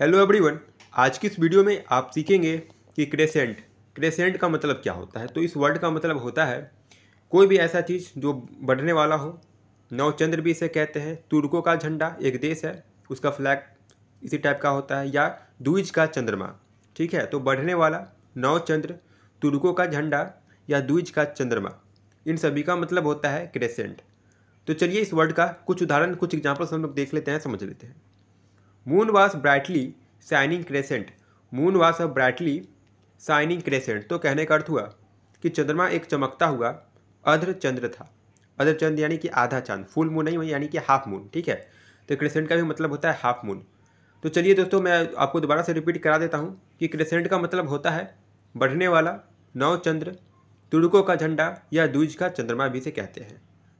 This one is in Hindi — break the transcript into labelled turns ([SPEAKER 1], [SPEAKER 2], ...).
[SPEAKER 1] हेलो एवरीवन आज की इस वीडियो में आप सीखेंगे कि क्रेसेंट क्रेसेंट का मतलब क्या होता है तो इस वर्ड का मतलब होता है कोई भी ऐसा चीज़ जो बढ़ने वाला हो नवचंद्र भी इसे कहते हैं तुर्कों का झंडा एक देश है उसका फ्लैग इसी टाइप का होता है या द्विज का चंद्रमा ठीक है तो बढ़ने वाला नौ चंद्र तुर्कों का झंडा या द्विज का चंद्रमा इन सभी का मतलब होता है क्रेसेंट तो चलिए इस वर्ड का कुछ उदाहरण कुछ एग्जाम्पल्स हम लोग देख लेते हैं समझ लेते हैं moon was brightly shining crescent moon was brightly shining crescent तो कहने का अर्थ हुआ कि चंद्रमा एक चमकता हुआ अध्र चंद्र था अध्र चंद्र यानी कि आधा चांद फुल मून नहीं हुई यानी कि हाफ मून ठीक है तो क्रेसेंट का भी मतलब होता है हाफ मून तो चलिए दोस्तों मैं आपको दोबारा से रिपीट करा देता हूँ कि क्रेसेंट का मतलब होता है बढ़ने वाला नौ चंद्र तुड़कों का झंडा या दूज का चंद्रमा भी से कहते हैं